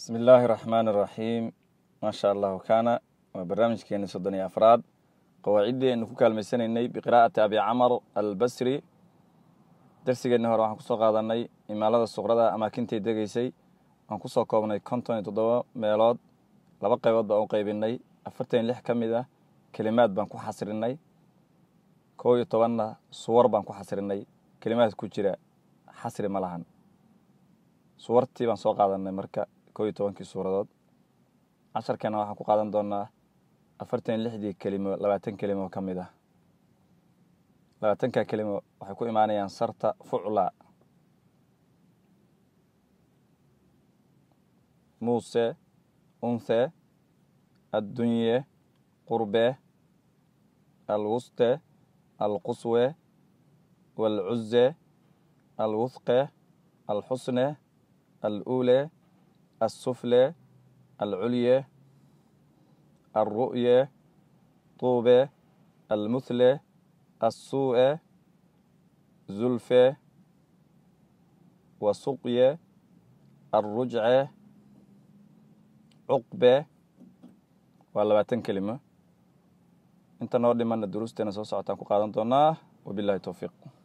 bismi illaahi raxmaan raxiim maasha allahu kana waa barnaamijkeeni soddon iyo afraad qawaaciddii aynu ku kaalmaysanaynay biqiraa'ati abi camar albasri darsigeenni hore waxaan kusoo qaadanay imaalada suqrada amaakintay degeysay waan kusoo koobnay konton iyo toddoba meelood laba qaybood baan u qaybinay afartan iyo lix ka mid ah kelimaad baan ku xasrinay kow iyo tobanna suwar baan ku xasrinay kelimaad ku jira xasri ma lahan suwartii baan soo qaadanay marka kow tobankii suuradood casharkeena waxaan ku qaadan doonaa afartan lixdii kelimo labaatan kelimo ka mid ah labaatankaa kelimo waxay ku imaanayaan sarta fucla muuse unse addunye qurbe alwuste alquswe walcuze alwuthqe alxusne alule السفلى العليا الرؤيا طوبى المثلى السوء زلفى وسقيا الرجعة عقبة واللباتن كلمة انت نور من الدروس تنسوس عطانكو قادم وبالله توفيق